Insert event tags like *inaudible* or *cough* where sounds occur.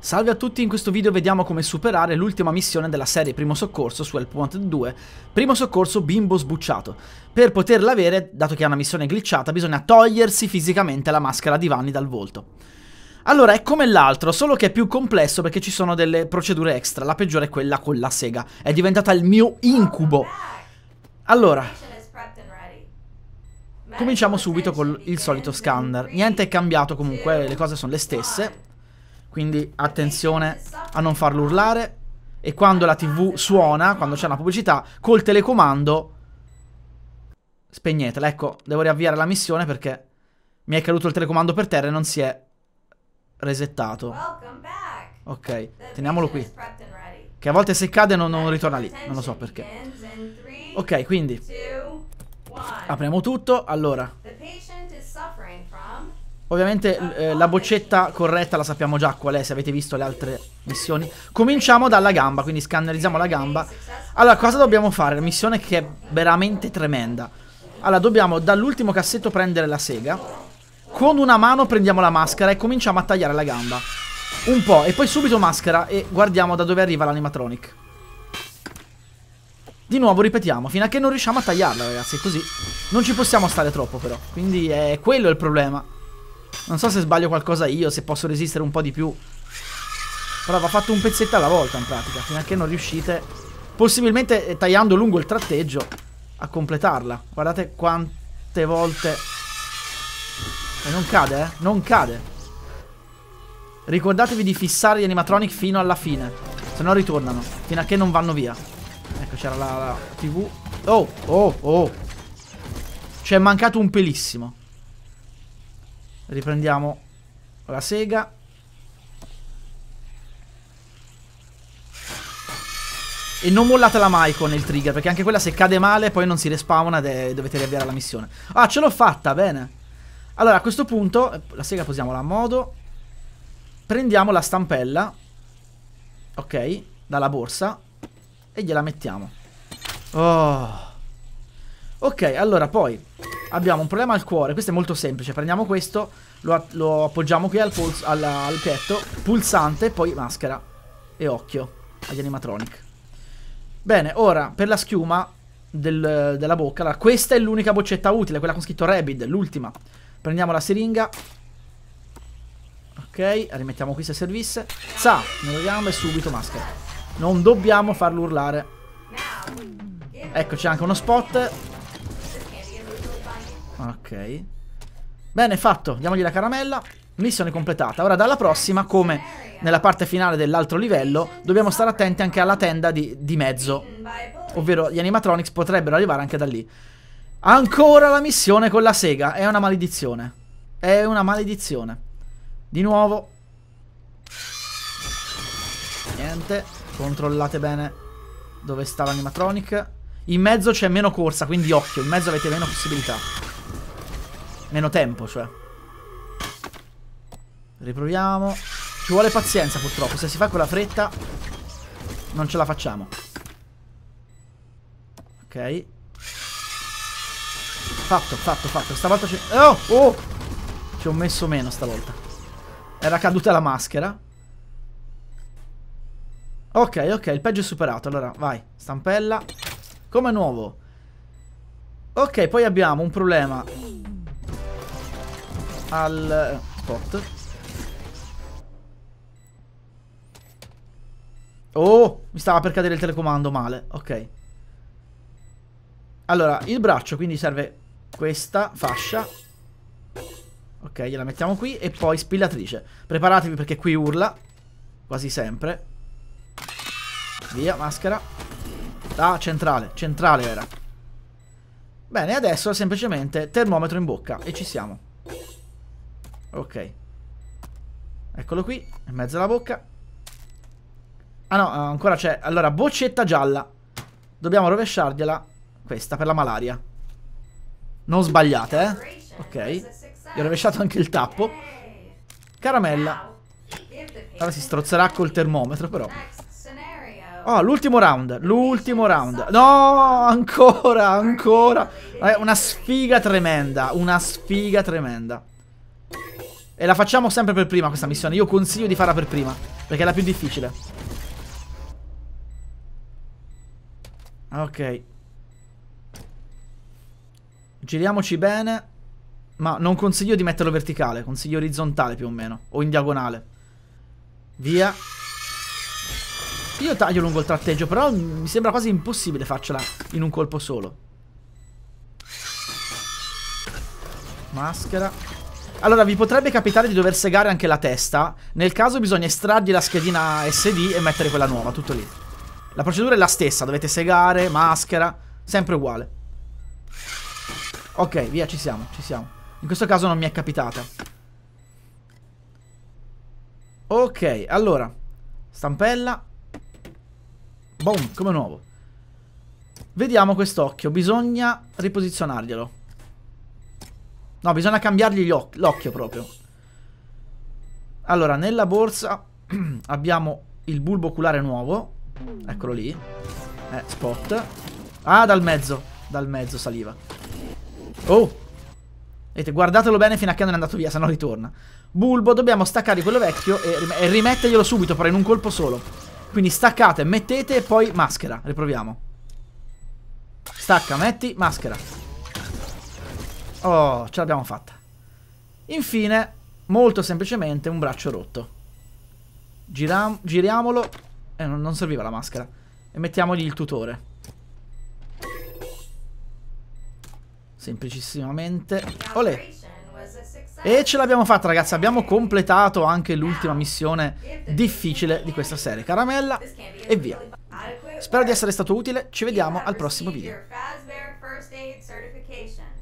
Salve a tutti, in questo video vediamo come superare l'ultima missione della serie Primo Soccorso su Helppoint 2, Primo Soccorso Bimbo Sbucciato. Per poterla avere, dato che è una missione glitchata, bisogna togliersi fisicamente la maschera di Vanni dal volto. Allora, è come l'altro, solo che è più complesso perché ci sono delle procedure extra, la peggiore è quella con la sega. È diventata il mio incubo. Allora, cominciamo subito con il solito scanner. Niente è cambiato comunque, le cose sono le stesse. Quindi attenzione a non farlo urlare. E quando la TV suona, quando c'è una pubblicità, col telecomando spegnetela. Ecco, devo riavviare la missione perché mi è caduto il telecomando per terra e non si è resettato. Ok, teniamolo qui. Che a volte se cade non, non ritorna lì, non lo so perché. Ok, quindi apriamo tutto. Allora, Ovviamente eh, la boccetta corretta la sappiamo già qual è, se avete visto le altre missioni. Cominciamo dalla gamba, quindi scannerizziamo la gamba. Allora, cosa dobbiamo fare? La missione che è veramente tremenda. Allora, dobbiamo dall'ultimo cassetto prendere la sega. Con una mano prendiamo la maschera e cominciamo a tagliare la gamba. Un po', e poi subito maschera e guardiamo da dove arriva l'animatronic. Di nuovo ripetiamo, fino a che non riusciamo a tagliarla, ragazzi, è così. Non ci possiamo stare troppo, però. Quindi eh, è quello il problema. Non so se sbaglio qualcosa io, se posso resistere un po' di più. Però va fatto un pezzetto alla volta in pratica, fino a che non riuscite, possibilmente eh, tagliando lungo il tratteggio, a completarla. Guardate quante volte... E eh, non cade, eh? Non cade. Ricordatevi di fissare gli animatronic fino alla fine. Se no ritornano, fino a che non vanno via. Ecco, c'era la, la tv. Oh, oh, oh. Ci è mancato un pelissimo riprendiamo la sega E non mollatela mai con il trigger Perché anche quella se cade male poi non si respawna E dovete riavviare la missione Ah ce l'ho fatta, bene Allora a questo punto la sega posiamola a modo Prendiamo la stampella Ok Dalla borsa E gliela mettiamo Oh Ok allora poi abbiamo un problema al cuore. Questo è molto semplice. Prendiamo questo, lo, lo appoggiamo qui al, polso, alla, al petto, pulsante, poi maschera e occhio agli animatronic. Bene, ora per la schiuma del, della bocca. Allora, questa è l'unica boccetta utile, quella con scritto Rabid, l'ultima. Prendiamo la siringa. Ok, rimettiamo qui se servisse. Sa, nella gambe subito maschera. Non dobbiamo farlo urlare. Ecco, c'è anche uno spot Ok. Bene, fatto. Diamogli la caramella. Missione completata. Ora dalla prossima, come nella parte finale dell'altro livello, dobbiamo stare attenti anche alla tenda di, di mezzo. Ovvero gli animatronics potrebbero arrivare anche da lì. Ancora la missione con la sega. È una maledizione. È una maledizione. Di nuovo. Niente. Controllate bene dove sta l'animatronic. In mezzo c'è meno corsa, quindi occhio. In mezzo avete meno possibilità. Meno tempo, cioè. Riproviamo. Ci vuole pazienza, purtroppo. Se si fa con la fretta, non ce la facciamo. Ok. Fatto, fatto, fatto. Stavolta ci... Oh, oh! Ci ho messo meno stavolta. Era caduta la maschera. Ok, ok, il peggio è superato. Allora, vai. Stampella. Come nuovo. Ok, poi abbiamo un problema al spot. Oh, mi stava per cadere il telecomando male. Ok. Allora, il braccio, quindi serve questa fascia. Ok, gliela mettiamo qui e poi spillatrice. Preparatevi perché qui urla. Quasi sempre. Via, maschera. Ah, centrale. Centrale era. Bene, adesso semplicemente termometro in bocca e ci siamo. Ok. Eccolo qui, in mezzo alla bocca. Ah no, eh, ancora c'è. Allora, boccetta gialla. Dobbiamo rovesciargliela questa per la malaria. Non sbagliate, eh. Ok. Gli ho rovesciato anche il tappo. Caramella. Ora si strozzerà col termometro, però. Oh, l'ultimo round. L'ultimo round. No, ancora, ancora. Eh, una sfiga tremenda. Una sfiga tremenda. E la facciamo sempre per prima questa missione. Io consiglio di farla per prima. Perché è la più difficile. Ok. Giriamoci bene. Ma non consiglio di metterlo verticale. Consiglio orizzontale più o meno. O in diagonale. Via. Io taglio lungo il tratteggio. Però mi sembra quasi impossibile farcela in un colpo solo. Maschera. Allora, vi potrebbe capitare di dover segare anche la testa. Nel caso bisogna estrargli la schedina SD e mettere quella nuova, tutto lì. La procedura è la stessa, dovete segare, maschera, sempre uguale. Ok, via, ci siamo, ci siamo. In questo caso non mi è capitata. Ok, allora. Stampella. Boom, come nuovo. Vediamo quest'occhio, bisogna riposizionarglielo. No, bisogna cambiargli l'occhio proprio. Allora, nella borsa *clears throat* abbiamo il bulbo oculare nuovo. Eccolo lì. Eh, spot. Ah, dal mezzo. Dal mezzo saliva. Oh! Vedete, guardatelo bene fino a che non è andato via, se no ritorna. Bulbo, dobbiamo staccare quello vecchio e, rim e rimetterglielo subito, però in un colpo solo. Quindi staccate, mettete e poi maschera. Riproviamo. Stacca, metti, maschera. Oh, ce l'abbiamo fatta. Infine, molto semplicemente, un braccio rotto. Giram giriamolo. Eh, non serviva la maschera. E mettiamogli il tutore. Semplicissimamente. Olè. E ce l'abbiamo fatta ragazzi, abbiamo completato anche l'ultima missione difficile di questa serie. Caramella e via. Spero di essere stato utile, ci vediamo al prossimo video.